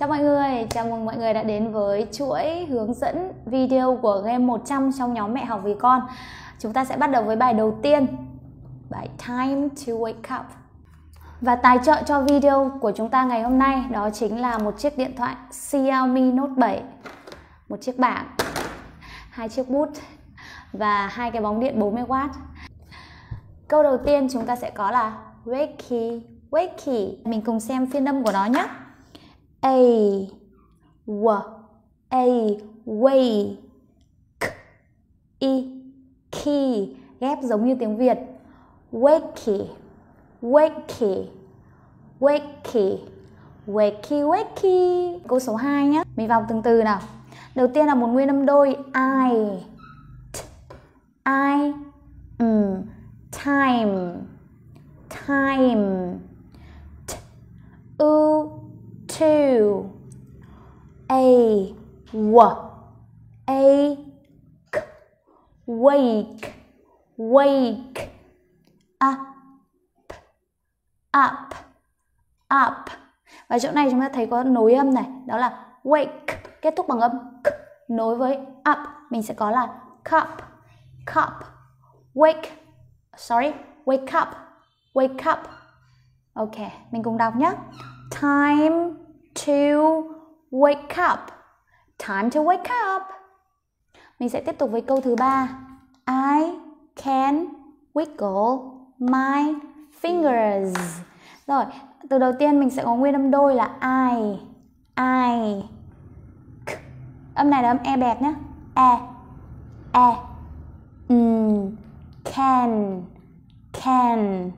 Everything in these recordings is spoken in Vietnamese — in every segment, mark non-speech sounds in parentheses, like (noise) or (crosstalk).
Chào mọi người, chào mừng mọi người đã đến với chuỗi hướng dẫn video của game 100 trong nhóm mẹ học vì con. Chúng ta sẽ bắt đầu với bài đầu tiên, bài Time to Wake Up. Và tài trợ cho video của chúng ta ngày hôm nay đó chính là một chiếc điện thoại Xiaomi Note 7, một chiếc bảng, hai chiếc bút và hai cái bóng điện 40W. Câu đầu tiên chúng ta sẽ có là Wakey, Wakey. Mình cùng xem phiên âm của nó nhé a w a way k i key ghép giống như tiếng Việt wakey wakey wakey wakey wakey câu số 2 nhé mình vào từng từ nào đầu tiên là một nguyên âm đôi i t, i um time time t, u two a w a k wake wake up up up và chỗ này chúng ta thấy có nối âm này đó là wake kết thúc bằng âm k nối với up mình sẽ có là cup cup wake sorry wake up wake up ok mình cùng đọc nhé time to wake up. Time to wake up. Mình sẽ tiếp tục với câu thứ ba. I can wiggle my fingers. Rồi, từ đầu tiên mình sẽ có nguyên âm đôi là I. I. K. Âm này là âm e bẹt nhé. E. E. Mm. Can. Can.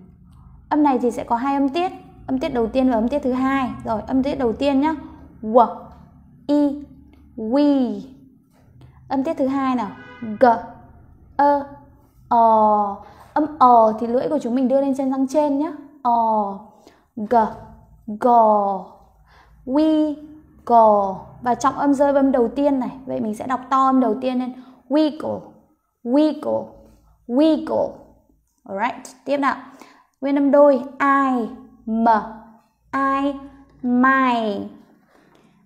Âm này thì sẽ có hai âm tiết âm tiết đầu tiên và âm tiết thứ hai rồi âm tiết đầu tiên nhá w i w âm tiết thứ hai nào g ơ e, ờ âm ờ thì lưỡi của chúng mình đưa lên trên răng trên nhé ờ g gò w gò và trọng âm rơi âm đầu tiên này vậy mình sẽ đọc to âm đầu tiên lên wiggle wiggle wiggle alright tiếp nào nguyên âm đôi i m i mày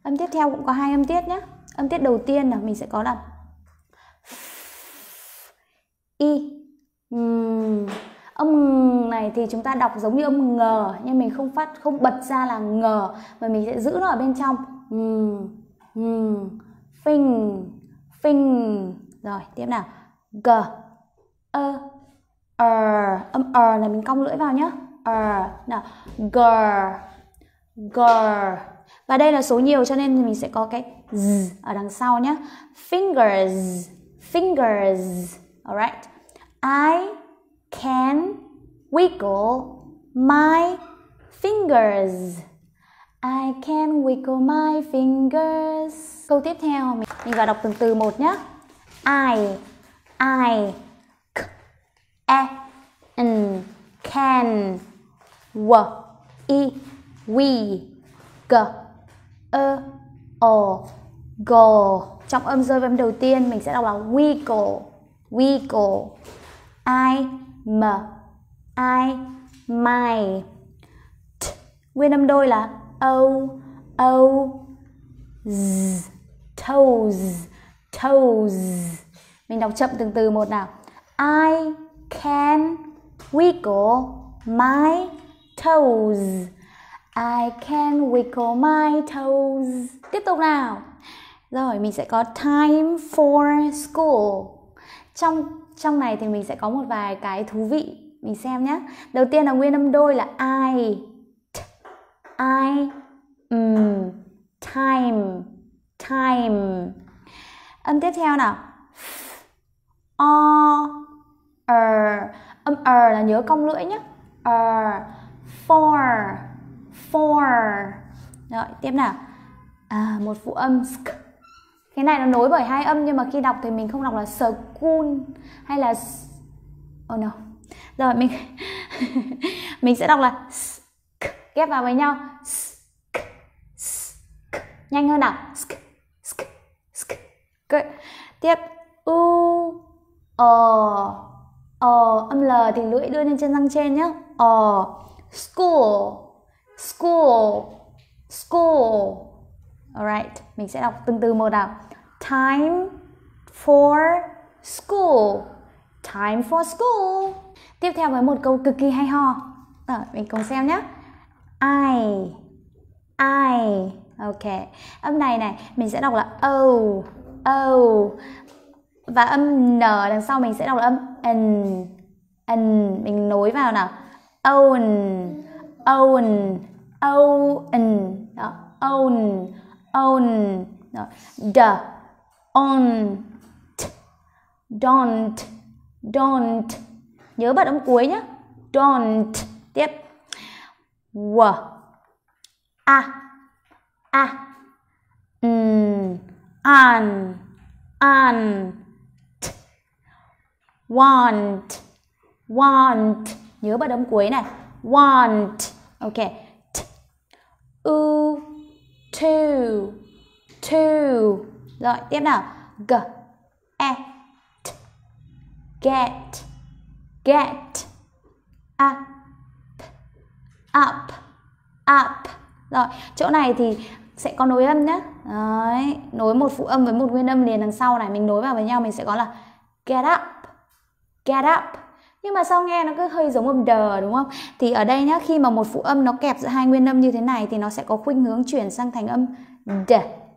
âm tiếp theo cũng có hai âm tiết nhé âm tiết đầu tiên là mình sẽ có là y um. âm này thì chúng ta đọc giống như âm ngờ nhưng mình không phát không bật ra là ngờ mà mình sẽ giữ nó ở bên trong um. Um. phình phình rồi tiếp nào g ơ e, ờ, âm ờ là mình cong lưỡi vào nhé er nào gr gr và đây là số nhiều cho nên mình sẽ có cái z ở đằng sau nhé fingers fingers alright I can wiggle my fingers I can wiggle my fingers câu tiếp theo mình, mình vào đọc từng từ một nhé I I c, e n can w i we g ơ e. o go trong âm rơi vào âm đầu tiên mình sẽ đọc là wiggle wiggle i m i my t nguyên âm đôi là o o z toes toes mình đọc chậm từng từ một nào i can wiggle my toes. I can wiggle my toes. Tiếp tục nào. Rồi mình sẽ có time for school. Trong trong này thì mình sẽ có một vài cái thú vị. Mình xem nhé. Đầu tiên là nguyên âm đôi là I. T, I um, time time. Âm tiếp theo nào. o r. Âm r là nhớ cong lưỡi nhé. R four four rồi tiếp nào à, một phụ âm sk cái này nó nối bởi hai âm nhưng mà khi đọc thì mình không đọc là school hay là oh no rồi mình (laughs) mình sẽ đọc là sk ghép vào với nhau sk sk nhanh hơn nào sk sk sk Good. tiếp u ờ ờ âm l thì lưỡi đưa lên trên răng trên nhá ờ school school school alright mình sẽ đọc từng từ một nào time for school time for school tiếp theo với một câu cực kỳ hay ho à, mình cùng xem nhé I I ok âm này này mình sẽ đọc là o o và âm n đằng sau mình sẽ đọc là âm n n mình nối vào nào own own own đó, own own đó. the on t, don't don't nhớ bật âm cuối nhé don't tiếp w a a n an an t, want want nhớ ba đấm cuối này want ok t u to to rồi tiếp nào g e t get get up up up rồi chỗ này thì sẽ có nối âm nhé Đấy, nối một phụ âm với một nguyên âm liền đằng sau này mình nối vào với nhau mình sẽ có là get up get up nhưng mà sao nghe nó cứ hơi giống âm đờ đúng không thì ở đây nhá khi mà một phụ âm nó kẹp giữa hai nguyên âm như thế này thì nó sẽ có khuynh hướng chuyển sang thành âm d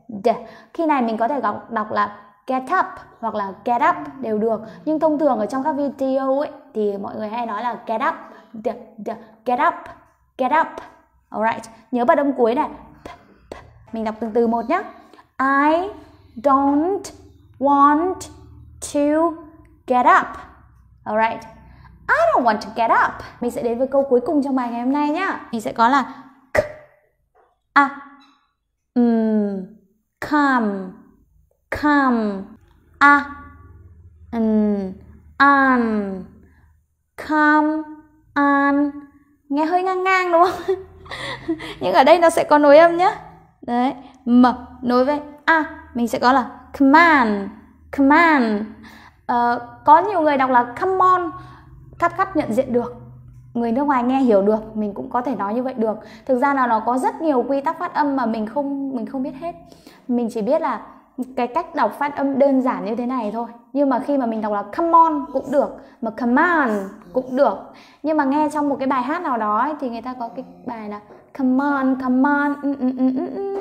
d khi này mình có thể đọc, đọc là get up hoặc là get up đều được nhưng thông thường ở trong các video ấy thì mọi người hay nói là get up d, d, get up get up alright nhớ bật âm cuối này mình đọc từng từ một nhé I don't want to get up alright I don't want to get up. Mình sẽ đến với câu cuối cùng trong bài ngày hôm nay nhá. Mình sẽ có là k a à, m come come a à, um an come an nghe hơi ngang ngang đúng không? (laughs) Nhưng ở đây nó sẽ có nối âm nhá. Đấy, m nối với a, mình sẽ có là command command. Uh, ờ, có nhiều người đọc là come on thắt khắt nhận diện được người nước ngoài nghe hiểu được mình cũng có thể nói như vậy được thực ra là nó có rất nhiều quy tắc phát âm mà mình không mình không biết hết mình chỉ biết là cái cách đọc phát âm đơn giản như thế này thôi nhưng mà khi mà mình đọc là come on cũng được mà come on cũng được nhưng mà nghe trong một cái bài hát nào đó ấy, thì người ta có cái bài là come on come on ừ, ừ,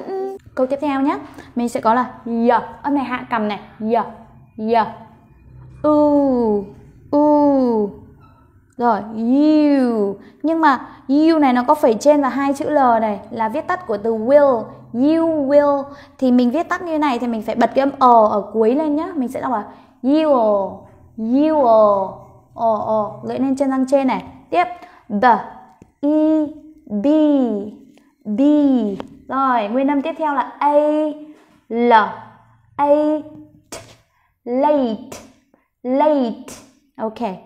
ừ, câu tiếp theo nhé mình sẽ có là yeah âm này hạ cầm này yeah yeah u u rồi, you. Nhưng mà you này nó có phẩy trên và hai chữ L này là viết tắt của từ will. You will. Thì mình viết tắt như này thì mình phải bật cái âm O ờ ở cuối lên nhá. Mình sẽ đọc là you will. You will. O, o. Gợi lên trên răng trên này. Tiếp. The. E. B. B. Rồi, nguyên âm tiếp theo là A. L. A. T. Late. Late. Okay.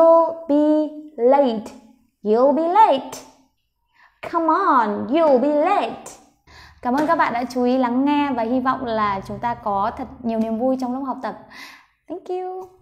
You'll be late. You'll be late. Come on, you'll be late. Cảm ơn các bạn đã chú ý lắng nghe và hy vọng là chúng ta có thật nhiều niềm vui trong lúc học tập. Thank you.